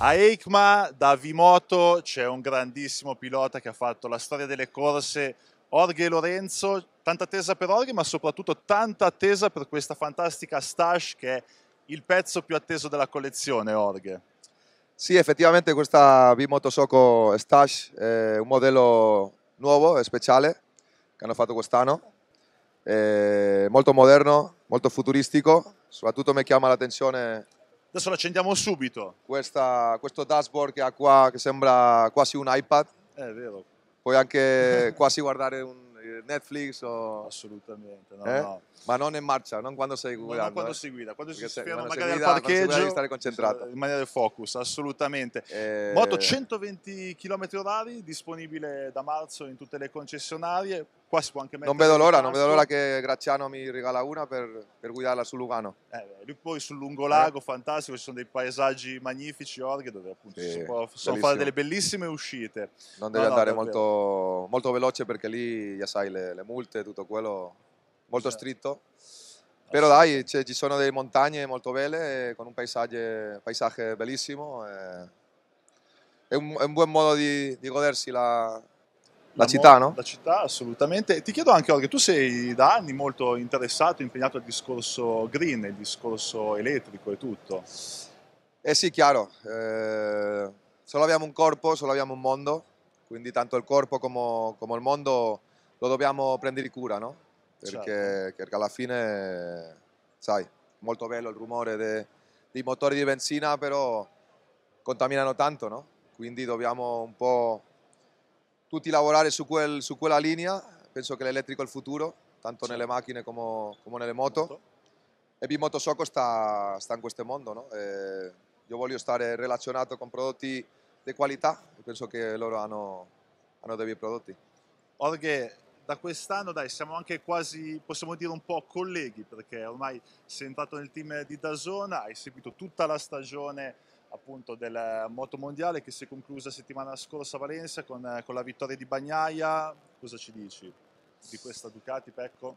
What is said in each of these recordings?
A EICMA da Vimoto c'è un grandissimo pilota che ha fatto la storia delle corse, Orge Lorenzo. Tanta attesa per Orghe, ma soprattutto tanta attesa per questa fantastica stash che è il pezzo più atteso della collezione, Orghe. Sì, effettivamente questa Vimoto Soco Stash è un modello nuovo e speciale che hanno fatto quest'anno. È molto moderno, molto futuristico, soprattutto mi chiama l'attenzione Adesso lo accendiamo subito. Questa, questo dashboard che ha qua, che sembra quasi un iPad. È vero. Puoi anche quasi guardare un eh, Netflix o... Assolutamente, no, eh? no. Ma non in marcia, non quando sei guidando. No, non quando eh? si guida, quando Perché si ferma magari guida, al parcheggio. Devi stare concentrato. In maniera focus, assolutamente. Eh... Moto 120 km h disponibile da marzo in tutte le concessionarie. Qua si può anche mettere... Non vedo l'ora, non vedo l'ora che Graziano mi regala una per, per guidarla su Lugano. Eh, beh, poi sul lungolago, eh. fantastico, ci sono dei paesaggi magnifici, Orghe, dove appunto sì, si possono fare delle bellissime uscite. Non devi no, andare no, molto, molto, veloce perché lì, già sai, le, le multe, tutto quello, molto sì. Certo. stritto. Però dai, ci sono delle montagne molto belle, con un paesaggio, paesaggio bellissimo. Eh. È un, è, un, buon modo di, di godersi la, la città, no? La città, assolutamente. Ti chiedo anche, Orge, tu sei da anni molto interessato impegnato al discorso green, il discorso elettrico e tutto. Eh sì, chiaro. Eh, solo abbiamo un corpo, solo abbiamo un mondo, quindi tanto il corpo come, come il mondo lo dobbiamo prendere cura, no? Perché, certo. perché alla fine, sai, molto bello il rumore dei, dei motori di benzina, però contaminano tanto, no? Quindi dobbiamo un po' tutti lavorare su, quel, su quella linea, penso che l'elettrico è il futuro, tanto nelle macchine come, come nelle moto. E Bimoto Soco sta, sta in questo mondo, no? Eh, io voglio stare relazionato con prodotti di qualità e penso che loro hanno, hanno dei miei prodotti. Orghe, da quest'anno dai, siamo anche quasi, possiamo dire un po' colleghi, perché ormai sei entrato nel team di Dazona, hai seguito tutta la stagione appunto del motomondiale che si è conclusa settimana scorsa a Valencia con, con la vittoria di Bagnaia. Cosa ci dici di questa Ducati, Pecco?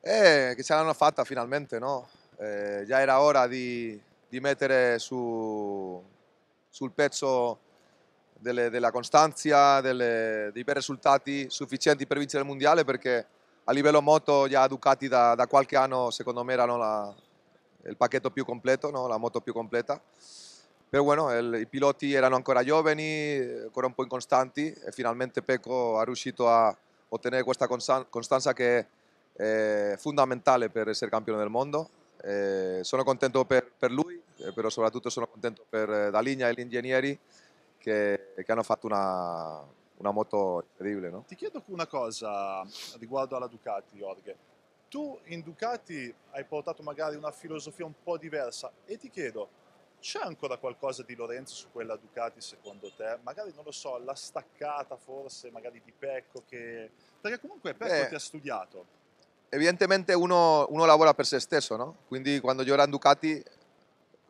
Eh, che ce l'hanno fatta finalmente, no? Eh, già era ora di, di mettere su, sul pezzo delle, della costanza, dei bei risultati sufficienti per vincere il mondiale perché a livello moto già Ducati da, da qualche anno secondo me erano la, il pacchetto più completo, no? la moto più completa. Però bueno, il, i piloti erano ancora giovani, eh, ancora un po' inconstanti e finalmente Pecco è riuscito a ottenere questa costanza che è fondamentale per essere campione del mondo. E eh, sono contento per, per, lui, eh, però soprattutto sono contento per Daligna e gli ingegneri che, che hanno fatto una, una moto incredibile. No? Ti chiedo una cosa riguardo alla Ducati, Jorge. Tu in Ducati hai portato magari una filosofia un po' diversa e ti chiedo, c'è ancora qualcosa di Lorenzo su quella Ducati secondo te? Magari non lo so, la staccata forse, magari di Pecco che... Perché comunque Pecco Beh, ti ha studiato. Evidentemente uno, uno, lavora per se stesso, no? Quindi quando io ero in Ducati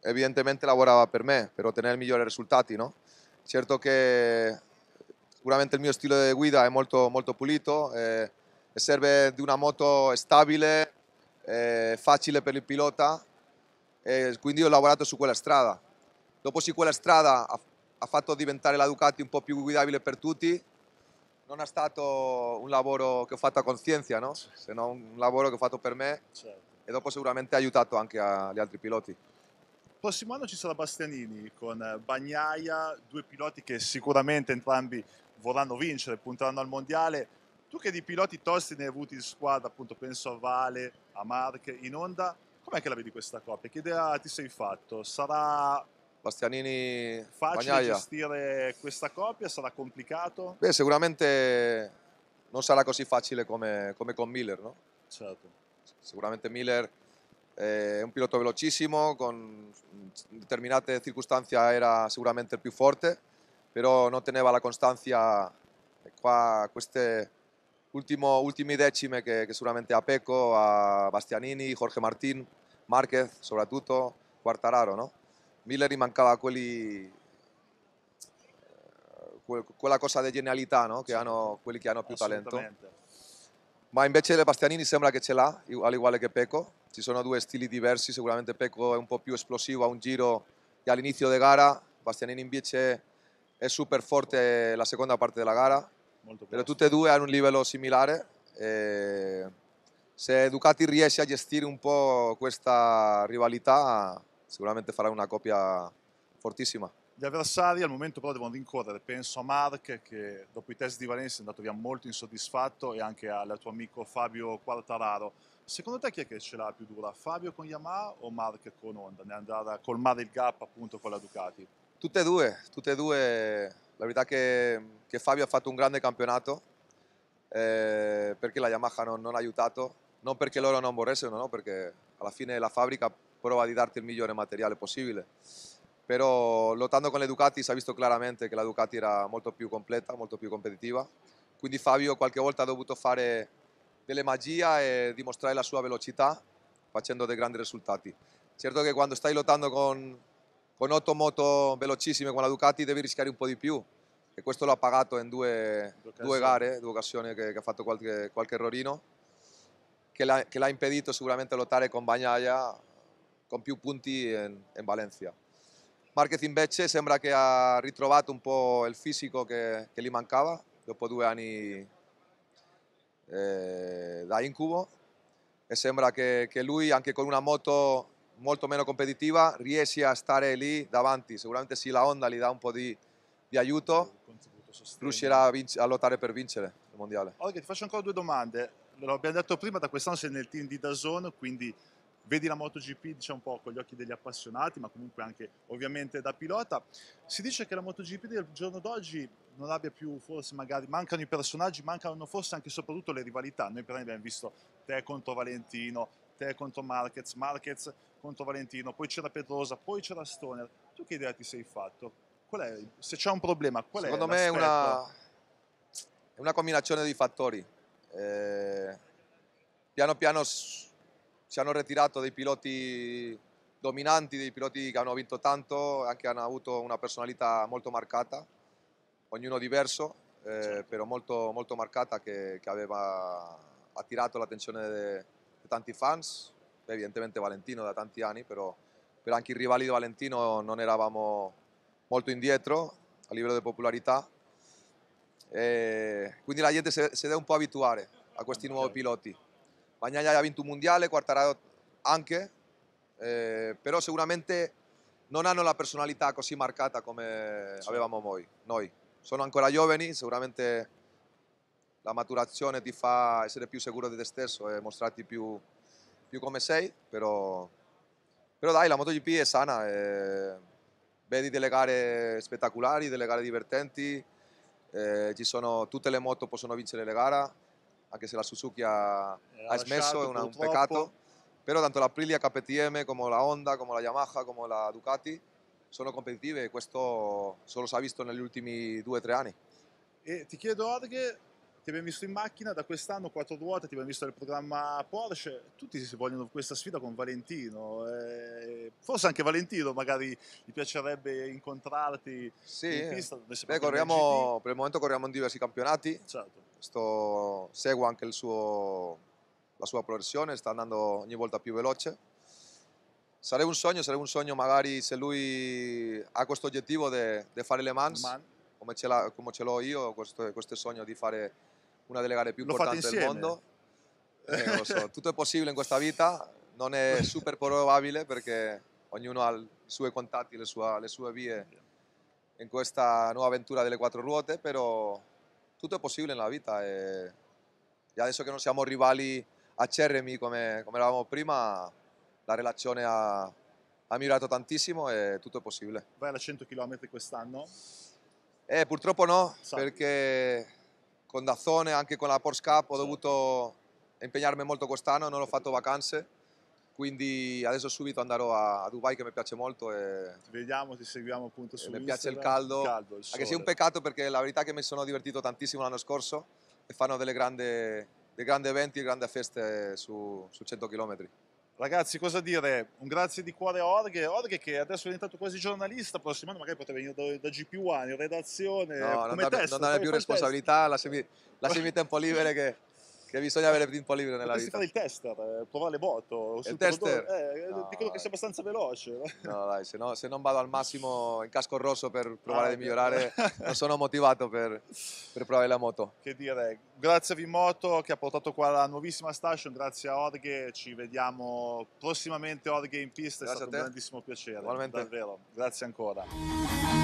evidentemente lavorava per me, per ottenere migliori risultati, no? Certo che sicuramente il mio stile di guida è molto, molto pulito, eh, serve di una moto stabile, eh, facile per il pilota, eh, quindi ho lavorato su quella strada. Dopo sì quella strada ha, ha fatto diventare la Ducati un po' più guidabile per tutti, non è stato un lavoro che ho fatto a coscienza, no? se non un lavoro che ho fatto per me certo. e dopo sicuramente ha aiutato anche gli altri piloti. Il prossimo anno ci sarà Bastianini con Bagnaia, due piloti che sicuramente entrambi vorranno vincere, punteranno al mondiale. Tu che di piloti tosti ne hai avuti in squadra, appunto penso a Vale, a Marche, in onda, Com'è che la vedi questa coppia? Che idea ti sei fatto? Sarà Bastianini facile Bagnaia. gestire questa coppia? Sarà complicato? Beh, sicuramente non sarà così facile come, come con Miller, no? Certo. Sicuramente Miller è un pilota velocissimo, con determinate circostanze era sicuramente il più forte, però non teneva la costanza qua queste ultimo, ultimi decime che, che sicuramente a Pecco, a Bastianini, Jorge Martin, Marquez soprattutto, Quartararo, no? gli mancava eh, quelli quella cosa di genialità no? che hanno quelli che hanno più talento. Ma invece Bastianini sembra che ce l'ha, all'uguale che Pecco. Ci sono due stili diversi, sicuramente Pecco è un po' più esplosivo a un giro e all'inizio di gara, Bastianini invece è super forte la seconda parte della gara. Molto però tutte e due hanno un livello similare. E eh, se Ducati riesce a gestire un po' questa rivalità sicuramente farà una coppia fortissima. Gli avversari al momento però devono rincorrere, penso a Mark che dopo i test di Valencia è andato via molto insoddisfatto e anche al tuo amico Fabio Quartararo. Secondo te chi è che ce l'ha più dura, Fabio con Yamaha o Mark con Honda, nel andare a colmare il gap appunto con la Ducati? Tutte e due, tutte e due. La verità che, che Fabio ha fatto un grande campionato eh, perché la Yamaha non, non ha aiutato, non perché loro non vorressero, no? perché alla fine la fabbrica prova di darti il migliore materiale possibile. Però lottando con le Ducati si è visto chiaramente che la Ducati era molto più completa, molto più competitiva. Quindi Fabio qualche volta ha dovuto fare delle magia e dimostrare la sua velocità facendo dei grandi risultati. Certo che quando stai lottando con, con otto moto velocissime con la Ducati devi rischiare un po' di più e questo l'ha pagato in due, due, due gare, due occasioni che, che ha fatto qualche, qualche errorino che l'ha impedito sicuramente lottare con Bagnaia con più punti in, in Valencia. Marquez invece sembra che ha ritrovato un po' il fisico che, che gli mancava dopo due anni eh, da incubo e sembra che, che lui anche con una moto molto meno competitiva riesce a stare lì davanti, sicuramente sì la Honda gli dà un po' di, di aiuto, riuscirà a, a, lottare per vincere il mondiale. Olga ti faccio ancora due domande, lo abbiamo detto prima, da quest'anno sei nel team di Dazon, quindi vedi la MotoGP diciamo un po' con gli occhi degli appassionati, ma comunque anche ovviamente da pilota. Si dice che la MotoGP del giorno d'oggi non abbia più forse magari, mancano i personaggi, mancano forse anche e soprattutto le rivalità. Noi per esempio abbiamo visto te contro Valentino, te contro Marquez, Marquez contro Valentino, poi c'era Pedrosa, poi c'era Stoner. Tu che idea ti sei fatto? Qual è, se c'è un problema, qual Secondo è Secondo me è una, è una combinazione di fattori eh, piano piano si hanno ritirato dei piloti dominanti, dei piloti che hanno vinto tanto, anche hanno avuto una personalità molto marcata, ognuno diverso, eh, certo. però molto, molto marcata che, che aveva attirato l'attenzione di tanti fans, evidentemente Valentino da tanti anni, però, però anche i rivali di Valentino non eravamo molto indietro a livello di popolarità eh, quindi la gente si, deve un po' abituare a questi nuovi piloti. Bagnaia ha vinto un mondiale, Quartararo anche, eh, però sicuramente non hanno la personalità così marcata come avevamo noi. noi. Sono ancora giovani, sicuramente la maturazione ti fa essere più sicuro di te stesso e mostrarti più, più come sei, però, però, dai, la MotoGP è sana, eh, vedi delle gare spettacolari, delle gare divertenti, eh, sono, tutte le moto possono vincere le gare, anche se la Suzuki ha, ha smesso, è un peccato. Però tanto la Aprilia KTM come la Honda, come la Yamaha, come la Ducati sono competitive e questo solo si è visto negli ultimi due o tre anni. E ti chiedo Adge, ti abbiamo visto in macchina, da quest'anno quattro ruote, ti abbiamo visto nel programma Porsche, tutti si vogliono questa sfida con Valentino, eh, forse anche Valentino magari gli piacerebbe incontrarti sì, in pista. Beh, corriamo, per il momento corriamo in diversi campionati, certo. Sto, seguo anche suo, la sua progressione, sta andando ogni volta più veloce. Sarebbe un sogno, sarebbe un sogno magari se lui ha questo obiettivo di fare Le Mans. Man come ce, l'ho io, questo, questo sogno di fare una delle gare più importanti del mondo. Eh, lo so, tutto è possibile in questa vita, non è super probabile perché ognuno ha i suoi contatti, le sue, le sue vie in questa nuova avventura delle quattro ruote, però tutto è possibile nella vita e, adesso che non siamo rivali acerrimi come, come eravamo prima, la relazione ha, ha migliorato tantissimo e tutto è possibile. Vai alla 100 km quest'anno? Eh, purtroppo no, so. perché con Dazzone, anche con la Porsche Cup, ho so. dovuto impegnarmi molto quest'anno, non ho fatto vacanze, quindi adesso subito andrò a, Dubai che mi piace molto. E ti vediamo, ti seguiamo appunto su Mi Instagram. piace il caldo, il caldo il anche se è un peccato perché la verità è che mi sono divertito tantissimo l'anno scorso e fanno delle grandi, dei grandi eventi, grandi feste su, su 100 km. Ragazzi, cosa dire? Un grazie di cuore a Orghe. Orghe che adesso è diventato quasi giornalista, prossimo anno magari potrebbe venire da, da GP1 in redazione. No, non, dà, testa, non dà più responsabilità, lasciami, lasciami tempo libero che che bisogna avere un po' libero nella Potresti vita. fare il tester, eh, provare le moto. Il tester? Eh, eh no, dicono che sia abbastanza veloce. No, dai, se, no, se, non vado al massimo in casco rosso per provare ah, a ecco. migliorare, non sono motivato per, per, provare la moto. Che dire, grazie a Vimoto che ha portato qua la nuovissima station, grazie a Orghe, ci vediamo prossimamente Orghe in pista, grazie è stato un grandissimo piacere, Ugualmente. davvero, grazie ancora.